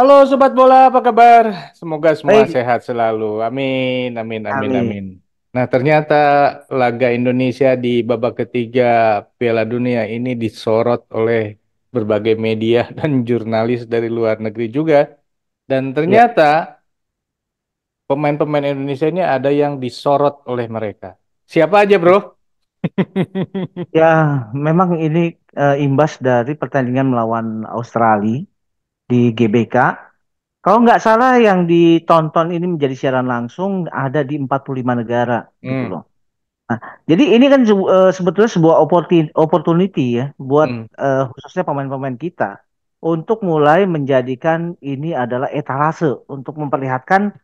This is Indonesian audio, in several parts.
Halo sobat bola, apa kabar? Semoga semua Hai. sehat selalu. Amin, amin, amin, amin, amin. Nah, ternyata laga Indonesia di babak ketiga Piala Dunia ini disorot oleh berbagai media dan jurnalis dari luar negeri juga. Dan iya. ternyata pemain-pemain Indonesia ini ada yang disorot oleh mereka. Siapa aja, Bro? ya, memang ini uh, imbas dari pertandingan melawan Australia di GBK. Kalau nggak salah yang ditonton ini menjadi siaran langsung ada di 45 negara gitu hmm. gitu loh. Nah, jadi ini kan eh, sebetulnya sebuah opportunity ya buat hmm. uh, khususnya pemain-pemain kita untuk mulai menjadikan ini adalah etalase untuk memperlihatkan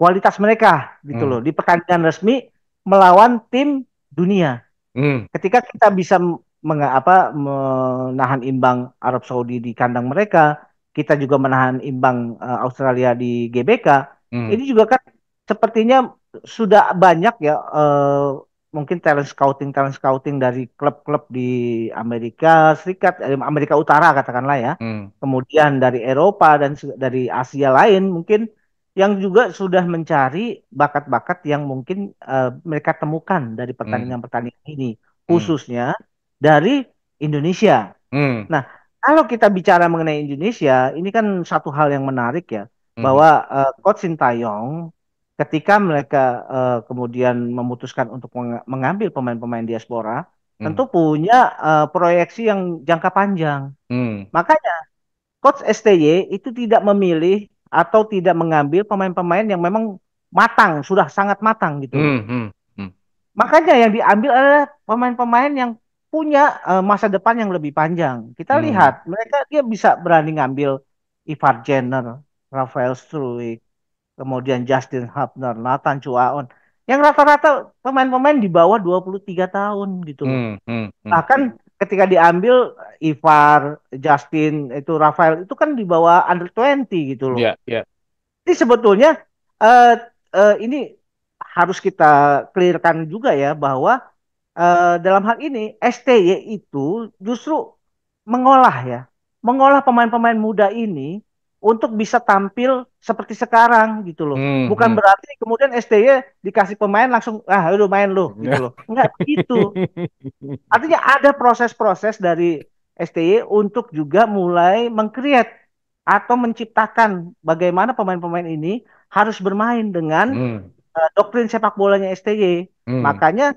kualitas mereka gitu hmm. loh di pertandingan resmi melawan tim dunia. Hmm. Ketika kita bisa mengapa menahan imbang Arab Saudi di kandang mereka, kita juga menahan imbang uh, Australia di GBK. Hmm. Ini juga kan sepertinya sudah banyak ya uh, mungkin talent scouting talent scouting dari klub-klub di Amerika Serikat, eh, Amerika Utara katakanlah ya. Hmm. Kemudian dari Eropa dan dari Asia lain mungkin yang juga sudah mencari bakat-bakat yang mungkin uh, mereka temukan dari hmm. pertandingan-pertandingan ini hmm. khususnya hmm. dari Indonesia. Hmm. Nah, kalau kita bicara mengenai Indonesia, ini kan satu hal yang menarik ya, hmm. bahwa uh, Coach Sintayong ketika mereka uh, kemudian memutuskan untuk meng mengambil pemain-pemain diaspora, hmm. tentu punya uh, proyeksi yang jangka panjang. Hmm. Makanya Coach STY itu tidak memilih atau tidak mengambil pemain-pemain yang memang matang, sudah sangat matang gitu. Hmm. hmm, hmm. Makanya yang diambil adalah pemain-pemain yang punya uh, masa depan yang lebih panjang. Kita hmm. lihat mereka dia bisa berani ngambil Ivar Jenner, Rafael Struik, kemudian Justin Hubner, Nathan Chuaon yang rata-rata pemain-pemain di bawah 23 tahun gitu. Hmm, hmm, hmm. Bahkan ketika diambil Ivar, Justin, itu Rafael itu kan di bawah under 20 gitu loh. Iya, yeah, iya. Yeah. Ini sebetulnya uh, uh, ini harus kita clearkan juga ya bahwa Eh, dalam hal ini STY itu justru mengolah ya, mengolah pemain-pemain muda ini untuk bisa tampil seperti sekarang gitu loh. Hmm, Bukan hmm. berarti kemudian STY dikasih pemain langsung ah udah main lo gitu loh. Enggak begitu. Artinya ada proses-proses dari STY untuk juga mulai mengkreat atau menciptakan bagaimana pemain-pemain ini harus bermain dengan hmm. uh, doktrin sepak bolanya STY. Hmm. Makanya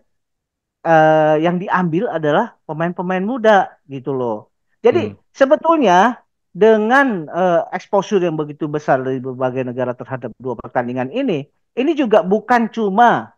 uh, yang diambil adalah pemain-pemain muda gitu loh. Jadi hmm. sebetulnya dengan uh, exposure yang begitu besar dari berbagai negara terhadap dua pertandingan ini, ini juga bukan cuma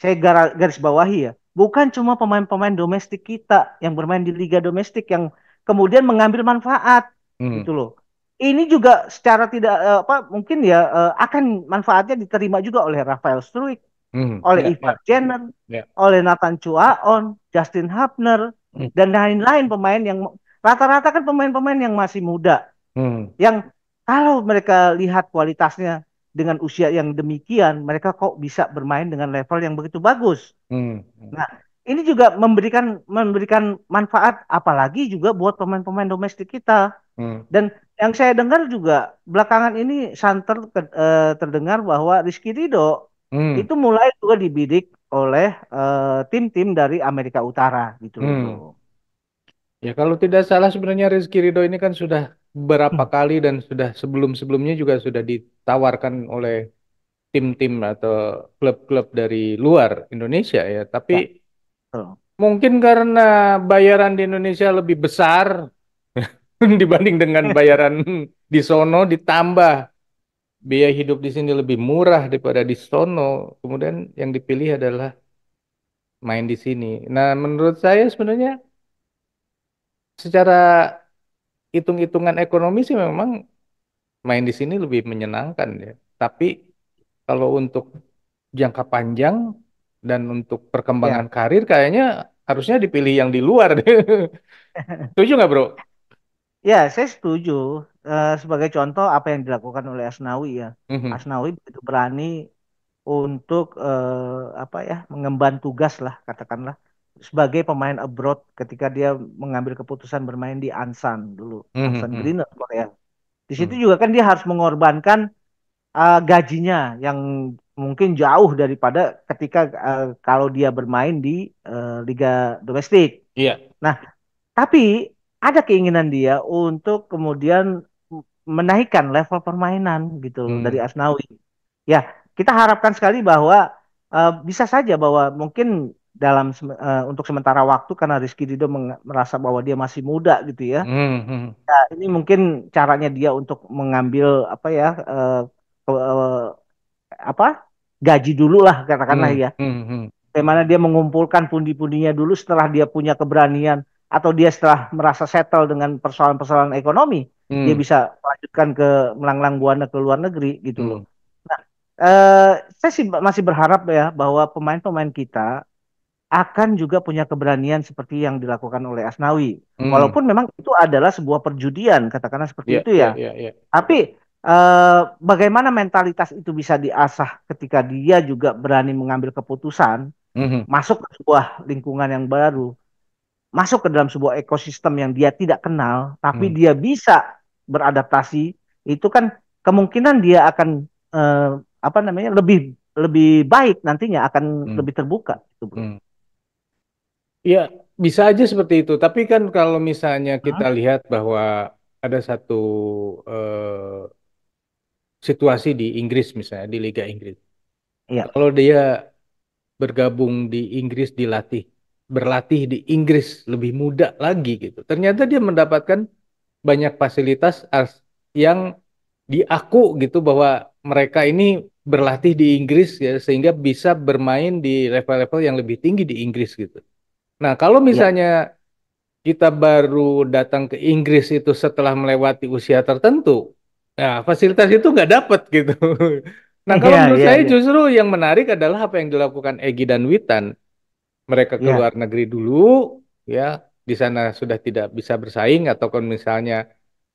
saya garis bawahi ya, bukan cuma pemain-pemain domestik kita yang bermain di liga domestik yang kemudian mengambil manfaat hmm. gitu loh. Ini juga secara tidak eh, apa mungkin ya akan manfaatnya diterima juga oleh Rafael Struik, hmm. oleh yeah, Ivan yeah. Jenner, yeah. oleh Nathan Chuaon, Justin Hapner, hmm. dan lain-lain pemain yang rata-rata kan pemain-pemain yang masih muda, hmm. yang kalau mereka lihat kualitasnya dengan usia yang demikian, mereka kok bisa bermain dengan level yang begitu bagus. Hmm. Nah, ini juga memberikan memberikan manfaat apalagi juga buat pemain-pemain domestik kita. Hmm. Dan yang saya dengar juga belakangan ini santer ter, eh, terdengar bahwa Rizky Rido Hmm. Itu mulai juga dibidik oleh eh, tim-tim uh, dari Amerika Utara gitu. Hmm. Ya kalau tidak salah sebenarnya Rizky Ridho ini kan sudah berapa hmm. kali dan sudah sebelum-sebelumnya juga sudah ditawarkan oleh tim-tim atau klub-klub dari luar Indonesia ya. Tapi ya. Oh. mungkin karena bayaran di Indonesia lebih besar dibanding dengan bayaran di sono ditambah biaya hidup di sini lebih murah daripada di sono, kemudian yang dipilih adalah main di sini. Nah, menurut saya sebenarnya secara hitung-hitungan ekonomi sih memang main di sini lebih menyenangkan ya. Tapi kalau untuk jangka panjang dan untuk perkembangan ya. karir kayaknya harusnya dipilih yang di luar. setuju nggak bro? Ya, saya setuju. Eh, sebagai contoh apa yang dilakukan oleh Asnawi ya. Mm-hmm. Asnawi begitu berani untuk uh, apa ya mengemban tugas lah katakanlah sebagai pemain abroad ketika dia mengambil keputusan bermain di Ansan dulu mm-hmm. Ansan mhm. Greener Korea. Ya. Di situ mm-hmm. juga kan dia harus mengorbankan uh, gajinya yang mungkin jauh daripada ketika uh, kalau dia bermain di uh, liga domestik. Iya. Yeah. Nah, tapi ada keinginan dia untuk kemudian menaikkan level permainan gitu hmm. dari Asnawi. Ya, kita harapkan sekali bahwa uh, bisa saja bahwa mungkin dalam uh, untuk sementara waktu karena Rizky Dido merasa bahwa dia masih muda gitu ya. hmm Nah, ini mungkin caranya dia untuk mengambil apa ya uh, uh, apa gaji dulu lah katakanlah hmm ya. Hmm, hmm Bagaimana dia mengumpulkan pundi-pundinya dulu setelah dia punya keberanian atau dia setelah merasa settle dengan persoalan-persoalan ekonomi, hmm. dia bisa melanjutkan ke melanglang buana ke luar negeri gitu hmm. loh. Nah, eh, saya sih masih berharap ya bahwa pemain-pemain kita akan juga punya keberanian seperti yang dilakukan oleh Asnawi. Hmm. Walaupun memang itu adalah sebuah perjudian, katakanlah seperti yeah, itu ya. Yeah, yeah, yeah. Tapi eh, bagaimana mentalitas itu bisa diasah ketika dia juga berani mengambil keputusan mm -hmm. masuk ke sebuah lingkungan yang baru masuk ke dalam sebuah ekosistem yang dia tidak kenal, tapi hmm. dia bisa beradaptasi itu kan kemungkinan dia akan uh, apa namanya lebih lebih baik nantinya akan hmm. lebih terbuka gitu Hmm. Iya, bisa aja seperti itu. Tapi kan kalau misalnya kita lihat bahwa ada satu uh, situasi di Inggris misalnya di Liga Inggris. Ya. Kalau dia bergabung di Inggris dilatih berlatih di Inggris lebih muda lagi gitu. Ternyata dia mendapatkan banyak fasilitas yang diaku gitu bahwa mereka ini berlatih di Inggris ya sehingga bisa bermain di level-level yang lebih tinggi di Inggris gitu. Nah, kalau ya. misalnya ya. kita baru datang ke Inggris itu setelah melewati usia tertentu, nah fasilitas itu nggak dapat gitu. Nah, kalau ya, menurut ya, saya ya. justru yang menarik adalah apa yang dilakukan Egi dan Witan. Mereka ke ya. luar negeri dulu, ya di sana sudah tidak bisa bersaing atau kalau misalnya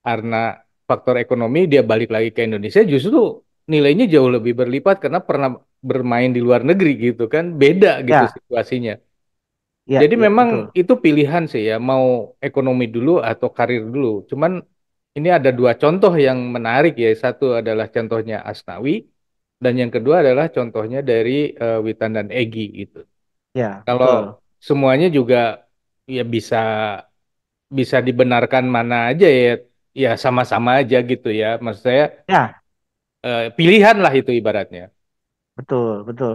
karena faktor ekonomi dia balik lagi ke Indonesia justru nilainya jauh lebih berlipat karena pernah bermain di luar negeri gitu kan beda gitu ya. situasinya. Ya, Jadi ya, memang betul. itu pilihan sih ya mau ekonomi dulu atau karir dulu. Cuman ini ada dua contoh yang menarik ya. Satu adalah contohnya Asnawi dan yang kedua adalah contohnya dari uh, Witan dan Egi gitu. Ya. Kalau betul. semuanya juga ya bisa bisa dibenarkan mana aja ya ya sama-sama aja gitu ya maksud saya ya eh, pilihan lah itu ibaratnya betul betul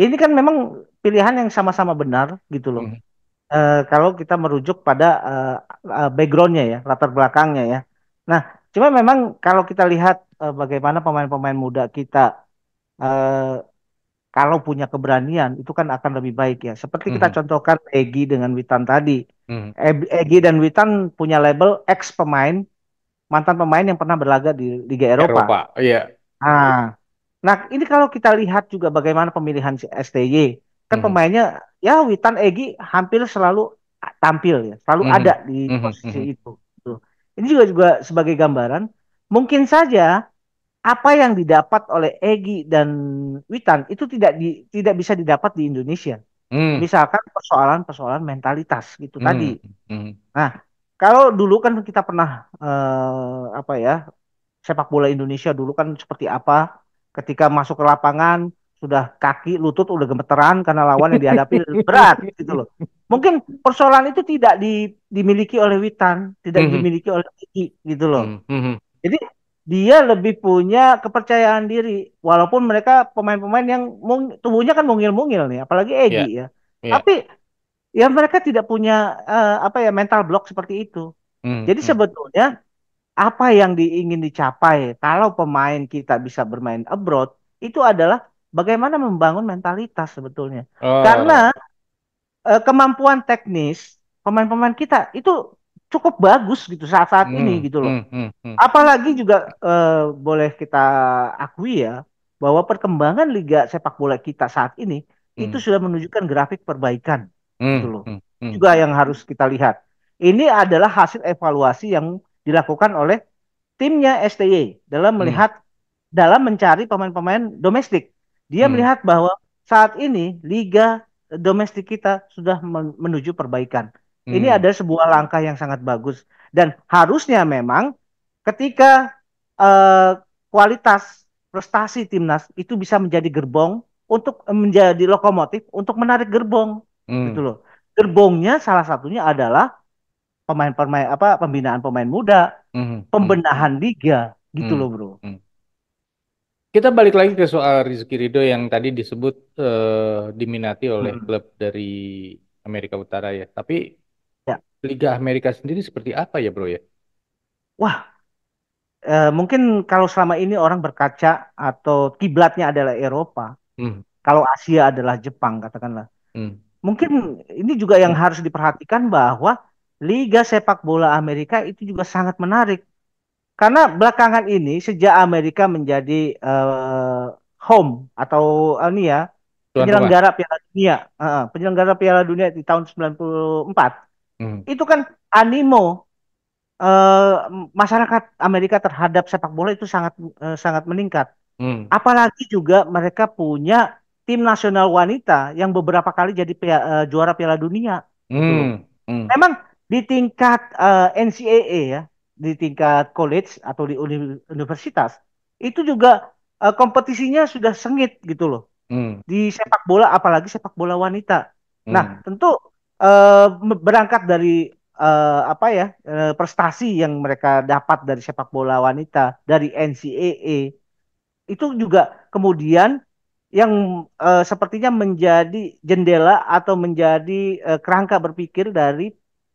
ini kan memang pilihan yang sama-sama benar gitu loh hmm. eh, kalau kita merujuk pada eh, eh backgroundnya ya latar belakangnya ya nah cuma memang kalau kita lihat eh, bagaimana pemain-pemain muda kita eh, kalau punya keberanian itu kan akan lebih baik ya. Seperti kita mm -hmm. contohkan Egi dengan Witan tadi. Mm -hmm. Egi dan Witan punya label ex pemain mantan pemain yang pernah berlaga di Liga Eropa. Eropa, iya. Yeah. Nah, nah ini kalau kita lihat juga bagaimana pemilihan si STY kan mm -hmm. pemainnya ya Witan Egi hampir selalu tampil ya, selalu mm -hmm. ada di hmm. posisi mm -hmm. itu. Ini juga juga sebagai gambaran mungkin saja apa yang didapat oleh Egi dan Witan itu tidak di, tidak bisa didapat di Indonesia. Hmm. Misalkan persoalan-persoalan mentalitas gitu hmm. tadi. Hmm. Nah, kalau dulu kan kita pernah eh, apa ya sepak bola Indonesia dulu kan seperti apa ketika masuk ke lapangan sudah kaki lutut udah gemeteran karena lawan yang dihadapi berat gitu loh. Mungkin persoalan itu tidak di, dimiliki oleh Witan, tidak -hmm. dimiliki oleh Egi gitu loh. Hmm. -hmm. Jadi dia lebih punya kepercayaan diri walaupun mereka pemain-pemain yang mung, tubuhnya kan mungil-mungil nih apalagi Egi yeah. ya yeah. tapi ya mereka tidak punya uh, apa ya mental block seperti itu mm, jadi mm. sebetulnya apa yang diingin dicapai kalau pemain kita bisa bermain abroad itu adalah bagaimana membangun mentalitas sebetulnya oh. karena uh, kemampuan teknis pemain-pemain kita itu cukup bagus gitu saat-saat hmm, ini gitu loh. Hmm, hmm, hmm. Apalagi juga uh, boleh kita akui ya bahwa perkembangan liga sepak bola kita saat ini hmm. itu sudah menunjukkan grafik perbaikan hmm, gitu loh. Hmm, hmm. Juga yang harus kita lihat. Ini adalah hasil evaluasi yang dilakukan oleh timnya STY dalam hmm. melihat hmm. dalam mencari pemain-pemain domestik. Dia hmm. melihat bahwa saat ini liga eh, domestik kita sudah menuju perbaikan Hmm. Ini ada sebuah langkah yang sangat bagus dan harusnya memang ketika uh, kualitas prestasi timnas itu bisa menjadi gerbong untuk menjadi lokomotif untuk menarik gerbong hmm. gitu loh. Gerbongnya salah satunya adalah pemain-pemain apa pembinaan pemain muda, hmm. hmm. pembenahan hmm. liga gitu hmm. loh, Bro. Hmm. Kita balik lagi ke soal Rizky Rido yang tadi disebut uh, diminati oleh hmm. klub dari Amerika Utara ya. Tapi Ya. Liga Amerika sendiri seperti apa ya, Bro ya? Wah, eh, mungkin kalau selama ini orang berkaca atau kiblatnya adalah Eropa, hmm. kalau Asia adalah Jepang katakanlah. Hmm. Mungkin ini juga yang hmm. harus diperhatikan bahwa Liga Sepak Bola Amerika itu juga sangat menarik karena belakangan ini sejak Amerika menjadi uh, home atau eh, ini ya penyelenggara Piala Dunia, uh, penyelenggara Piala Dunia di tahun 94 Hmm. Itu kan animo uh, masyarakat Amerika terhadap sepak bola itu sangat uh, sangat meningkat. Hmm. Apalagi juga mereka punya tim nasional wanita yang beberapa kali jadi pia, uh, juara Piala Dunia. Hmm. Gitu hmm. Memang di tingkat uh, NCAA ya, di tingkat college atau di universitas itu juga uh, kompetisinya sudah sengit gitu loh. Hmm. Di sepak bola apalagi sepak bola wanita. Nah, hmm. Nah, tentu uh, berangkat dari uh, apa ya uh, prestasi yang mereka dapat dari sepak bola wanita dari NCAA itu juga kemudian yang uh, sepertinya menjadi jendela atau menjadi uh, kerangka berpikir dari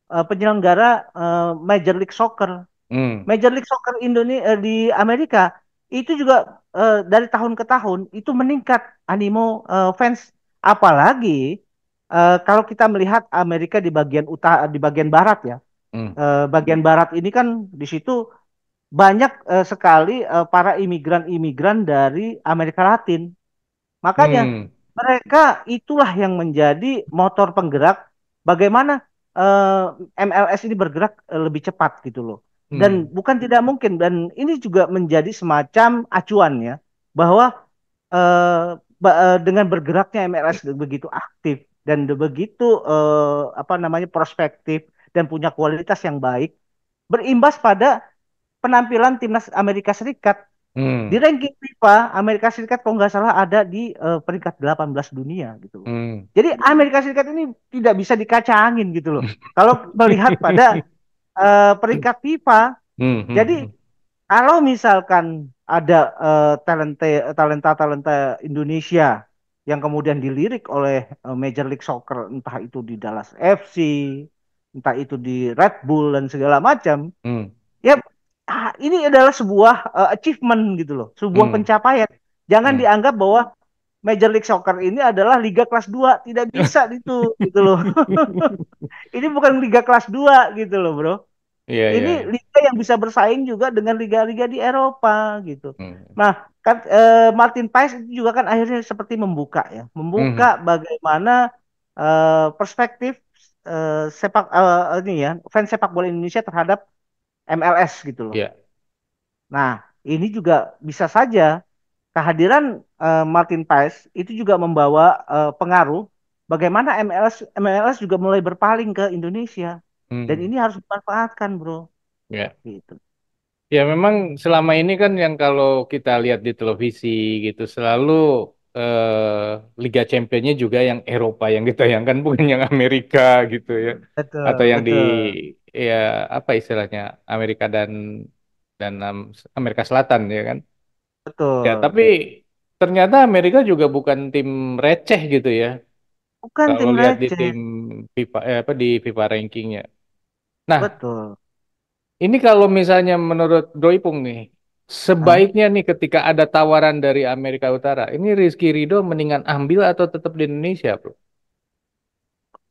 uh, penyelenggara uh, Major League Soccer. Hmm. Major League Soccer Indonesia di Amerika itu juga uh, dari tahun ke tahun itu meningkat animo uh, fans apalagi Eh, kalau kita melihat Amerika di bagian utara di bagian barat ya hmm. uh, bagian barat ini kan di situ banyak uh, sekali uh, para imigran-imigran dari Amerika Latin makanya hmm. mereka itulah yang menjadi motor penggerak bagaimana uh, MLS ini bergerak uh, lebih cepat gitu loh hmm. dan bukan tidak mungkin dan ini juga menjadi semacam acuannya bahwa uh, dengan bergeraknya MLS begitu aktif dan begitu eh, apa namanya prospektif dan punya kualitas yang baik berimbas pada penampilan timnas Amerika Serikat hmm. di ranking FIFA Amerika Serikat kalau nggak salah ada di eh, peringkat 18 dunia gitu hmm. jadi Amerika Serikat ini tidak bisa dikacangin gitu loh kalau melihat pada eh, peringkat FIFA hmm, hmm jadi hmm. kalau misalkan ada uh, eh, talenta talenta talenta Indonesia yang kemudian dilirik oleh eh, Major League Soccer entah itu di Dallas FC, entah itu di Red Bull dan segala macam. Hmm. Ya ah, ini adalah sebuah uh, achievement gitu loh, sebuah hmm. pencapaian. Jangan hmm. dianggap bahwa Major League Soccer ini adalah liga kelas 2, tidak bisa itu gitu loh. ini bukan liga kelas 2 gitu loh, Bro. Yeah, iya, ini yeah. liga yang bisa bersaing juga dengan liga-liga di Eropa gitu. Hmm. Nah, kan e, Martin Pais itu juga kan akhirnya seperti membuka ya, membuka hmm. bagaimana e, perspektif e, sepak eh, ini ya fans sepak bola Indonesia terhadap MLS gitu loh. Yeah. Nah ini juga bisa saja kehadiran e, Martin Pais itu juga membawa e, pengaruh bagaimana MLS MLS juga mulai berpaling ke Indonesia hmm. dan mhm. ini harus dimanfaatkan bro. Yeah. Gitu. Ya memang selama ini kan yang kalau kita lihat di televisi gitu selalu eh, Liga Championnya juga yang Eropa yang kan bukan yang Amerika gitu ya betul, atau yang betul. di ya apa istilahnya Amerika dan dan um, Amerika Selatan ya kan ya, betul ya tapi ternyata Amerika juga bukan tim receh gitu ya bukan kalau tim lihat receh. di tim FIFA eh, apa di FIFA rankingnya nah betul ini kalau misalnya menurut Pung nih, sebaiknya nih ketika ada tawaran dari Amerika Utara, ini Rizky Ridho mendingan ambil atau tetap di Indonesia, Bro?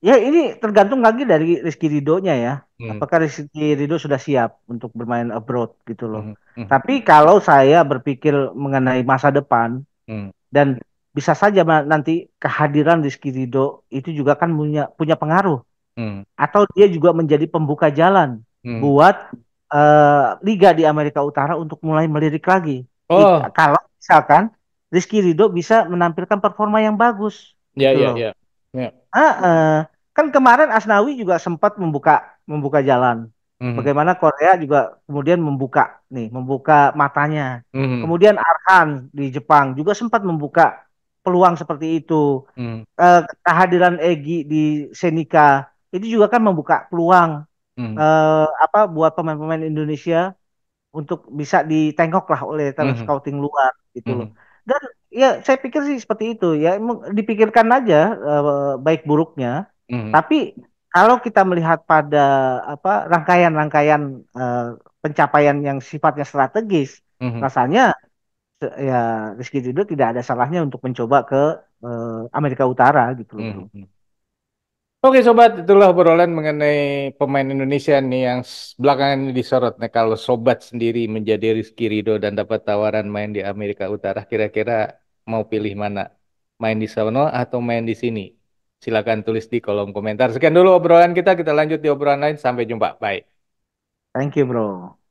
Ya ini tergantung lagi dari Rizky Ridonya ya. Hmm. Apakah Rizky Ridho sudah siap untuk bermain abroad gitu loh. Hmm. Hmm. Tapi kalau saya berpikir mengenai masa depan hmm. dan bisa saja nanti kehadiran Rizky Ridho itu juga kan punya punya pengaruh. Hmm. Atau dia juga menjadi pembuka jalan hmm. buat uh, liga di Amerika Utara untuk mulai melirik lagi. Oh. Di, kalau misalkan Rizky Ridho bisa menampilkan performa yang bagus. Iya iya iya. kan kemarin Asnawi juga sempat membuka membuka jalan. hmm Bagaimana Korea juga kemudian membuka nih, membuka matanya. hmm Kemudian Arhan di Jepang juga sempat membuka peluang seperti itu. hmm Uh, kehadiran Egi di Senika itu juga kan membuka peluang hmm. uh, apa buat pemain-pemain Indonesia untuk bisa ditengok lah oleh talent hmm. scouting luar gitu hmm. loh. Dan ya saya pikir sih seperti itu ya dipikirkan aja uh, baik buruknya. Hmm. Tapi kalau kita melihat pada apa rangkaian-rangkaian uh, pencapaian yang sifatnya strategis, hmm. rasanya ya Rizky Ridho tidak ada salahnya untuk mencoba ke uh, Amerika Utara gitu loh. Hmm. Oke sobat, itulah obrolan mengenai pemain Indonesia nih yang belakangan disorot. Nah kalau sobat sendiri menjadi Rizky Rido dan dapat tawaran main di Amerika Utara, kira-kira mau pilih mana? Main di sana atau main di sini? Silakan tulis di kolom komentar. Sekian dulu obrolan kita, kita lanjut di obrolan lain. Sampai jumpa, bye. Thank you bro.